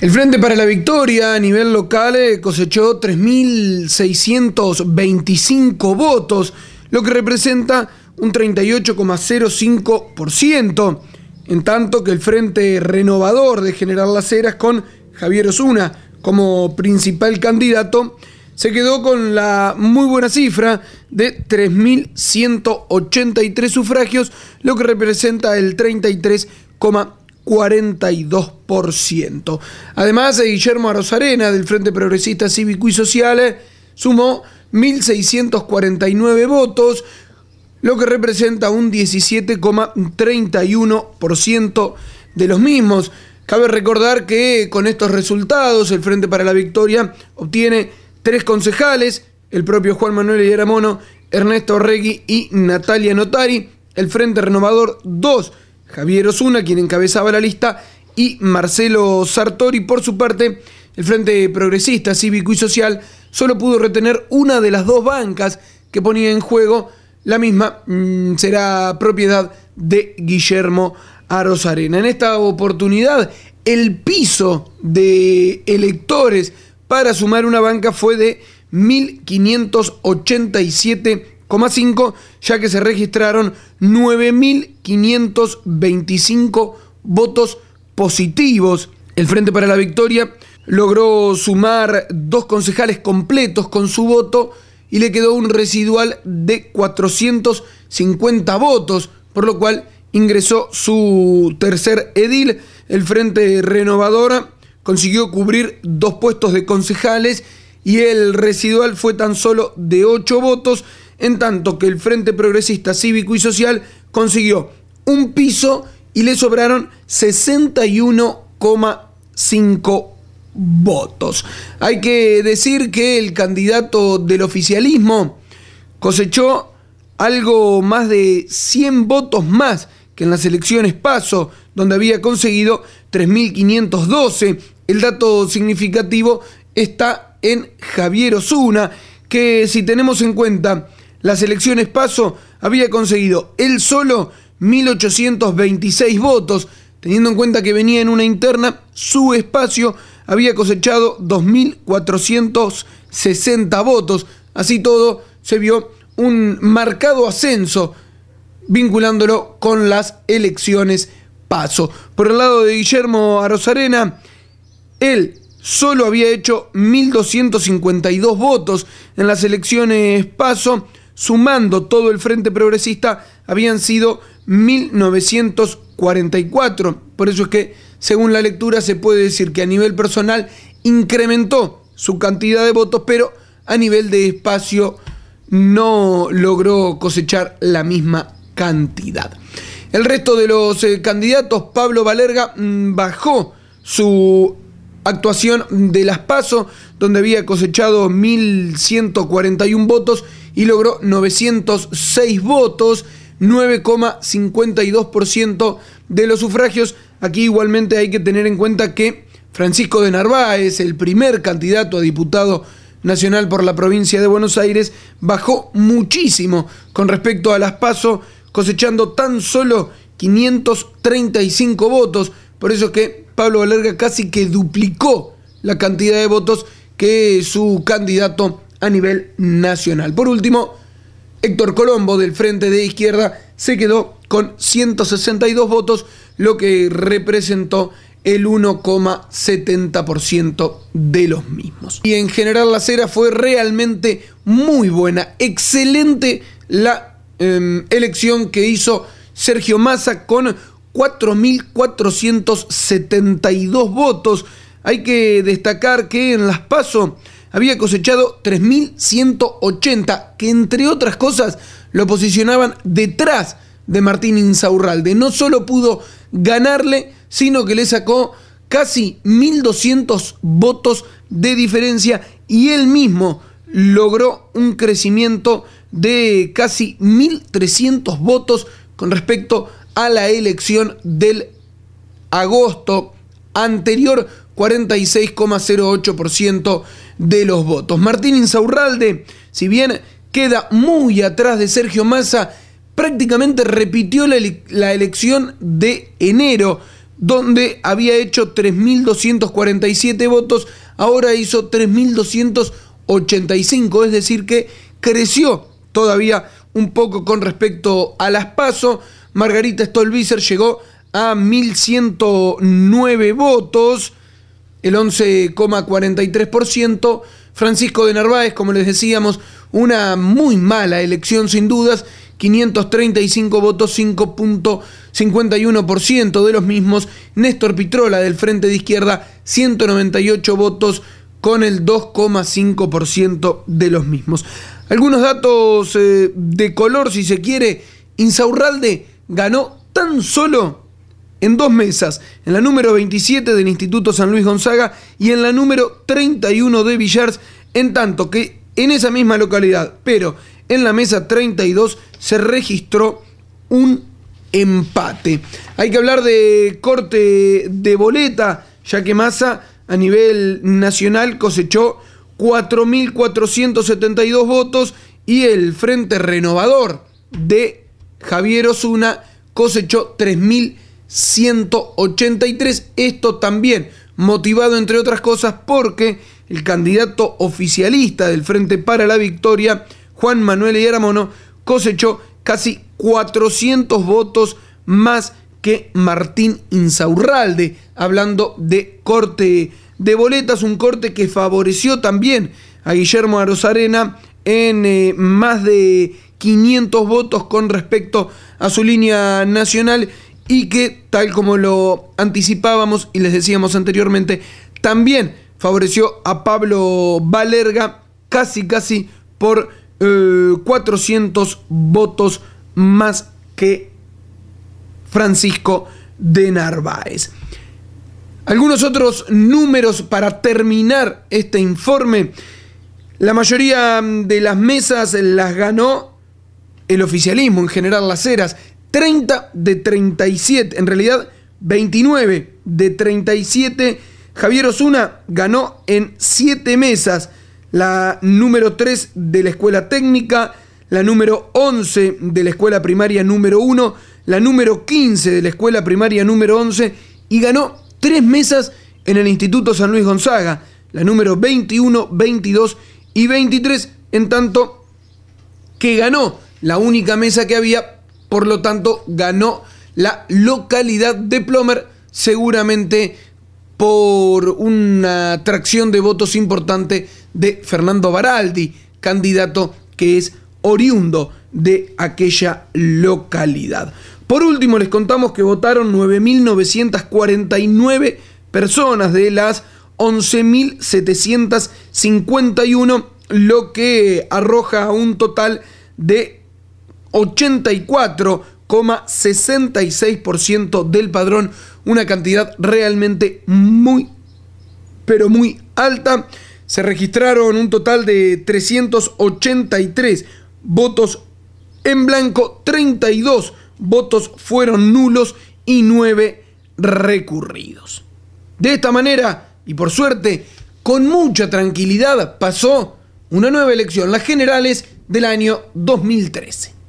El Frente para la Victoria a nivel local eh, cosechó 3.625 votos, lo que representa un 38,05%, en tanto que el Frente Renovador de General Las Heras con Javier Osuna como principal candidato se quedó con la muy buena cifra de 3.183 sufragios, lo que representa el 33,5%. 42%. Además, Guillermo Rosarena, del Frente Progresista Cívico y Social, eh, sumó 1.649 votos, lo que representa un 17,31% de los mismos. Cabe recordar que con estos resultados el Frente para la Victoria obtiene tres concejales, el propio Juan Manuel Mono, Ernesto Regui y Natalia Notari, el Frente Renovador dos Javier Osuna, quien encabezaba la lista, y Marcelo Sartori. Por su parte, el Frente Progresista Cívico y Social solo pudo retener una de las dos bancas que ponía en juego. La misma mm, será propiedad de Guillermo Arena. En esta oportunidad, el piso de electores para sumar una banca fue de 1.587 ya que se registraron 9.525 votos positivos. El Frente para la Victoria logró sumar dos concejales completos con su voto y le quedó un residual de 450 votos, por lo cual ingresó su tercer edil. El Frente Renovadora consiguió cubrir dos puestos de concejales y el residual fue tan solo de 8 votos en tanto que el Frente Progresista Cívico y Social consiguió un piso y le sobraron 61,5 votos. Hay que decir que el candidato del oficialismo cosechó algo más de 100 votos más que en las elecciones paso, donde había conseguido 3.512. El dato significativo está en Javier Osuna, que si tenemos en cuenta las elecciones Paso había conseguido él solo 1.826 votos, teniendo en cuenta que venía en una interna, su espacio había cosechado 2.460 votos. Así todo, se vio un marcado ascenso vinculándolo con las elecciones paso. Por el lado de Guillermo Arosarena él solo había hecho 1.252 votos en las elecciones paso sumando todo el Frente Progresista, habían sido 1944. Por eso es que, según la lectura, se puede decir que a nivel personal incrementó su cantidad de votos, pero a nivel de espacio no logró cosechar la misma cantidad. El resto de los eh, candidatos, Pablo Valerga mm, bajó su actuación de las PASO, donde había cosechado 1.141 votos y logró 906 votos, 9,52% de los sufragios. Aquí igualmente hay que tener en cuenta que Francisco de Narváez, el primer candidato a diputado nacional por la provincia de Buenos Aires, bajó muchísimo con respecto a las PASO, cosechando tan solo 535 votos. Por eso que Pablo Valerga casi que duplicó la cantidad de votos que su candidato a nivel nacional. Por último, Héctor Colombo del Frente de Izquierda se quedó con 162 votos, lo que representó el 1,70% de los mismos. Y en general la cera fue realmente muy buena, excelente la em, elección que hizo Sergio Massa con 4.472 votos. Hay que destacar que en las PASO había cosechado 3.180, que entre otras cosas lo posicionaban detrás de Martín Insaurralde. No solo pudo ganarle, sino que le sacó casi 1.200 votos de diferencia y él mismo logró un crecimiento de casi 1.300 votos con respecto a la elección del agosto anterior, 46,08% de los votos. Martín Insaurralde, si bien queda muy atrás de Sergio Massa, prácticamente repitió la, elección de enero, donde había hecho 3.247 votos, ahora hizo 3.285, es decir que creció todavía un poco con respecto a las PASO. Margarita Stolbizer llegó a 1.109 votos el 11,43%. Francisco de Narváez, como les decíamos, una muy mala elección sin dudas, 535 votos, 5.51% de los mismos. Néstor Pitrola del Frente de Izquierda, 198 votos con el 2,5% de los mismos. Algunos datos eh, de color, si se quiere, Insaurralde ganó tan solo en dos mesas, en la número 27 del Instituto San Luis Gonzaga y en la número 31 de Villars, en tanto que en esa misma localidad, pero en la mesa 32 se registró un empate. Hay que hablar de corte de boleta, ya que Massa a nivel nacional cosechó 4.472 votos y el Frente Renovador de Javier Osuna cosechó 3.000 183. Esto también motivado, entre otras cosas, porque el candidato oficialista del Frente para la Victoria, Juan Manuel Iaramono, cosechó casi 400 votos más que Martín Insaurralde, hablando de corte de boletas, un corte que favoreció también a Guillermo Arozarena en eh, más de 500 votos con respecto a su línea nacional y que, tal como lo anticipábamos y les decíamos anteriormente, también favoreció a Pablo Valerga casi, casi por 400 eh, votos más que Francisco de Narváez. Algunos otros números para terminar este informe. La mayoría de las mesas las ganó el oficialismo, en general las eras, 30 de 37, en realidad 29 de 37. Javier Osuna ganó en 7 mesas la número 3 de la escuela técnica, la número 11 de la escuela primaria número 1, la número 15 de la escuela primaria número 11 y ganó 3 mesas en el Instituto San Luis Gonzaga, la número 21, 22 y 23, en tanto que ganó la única mesa que había por lo tanto, ganó la localidad de Plomer, seguramente por una tracción de votos importante de Fernando Baraldi, candidato que es oriundo de aquella localidad. Por último, les contamos que votaron 9.949 personas de las 11.751, lo que arroja un total de 84,66% del padrón, una cantidad realmente muy, pero muy alta. Se registraron un total de 383 votos en blanco, 32 votos fueron nulos y 9 recurridos. De esta manera, y por suerte, con mucha tranquilidad pasó una nueva elección, las generales del año 2013.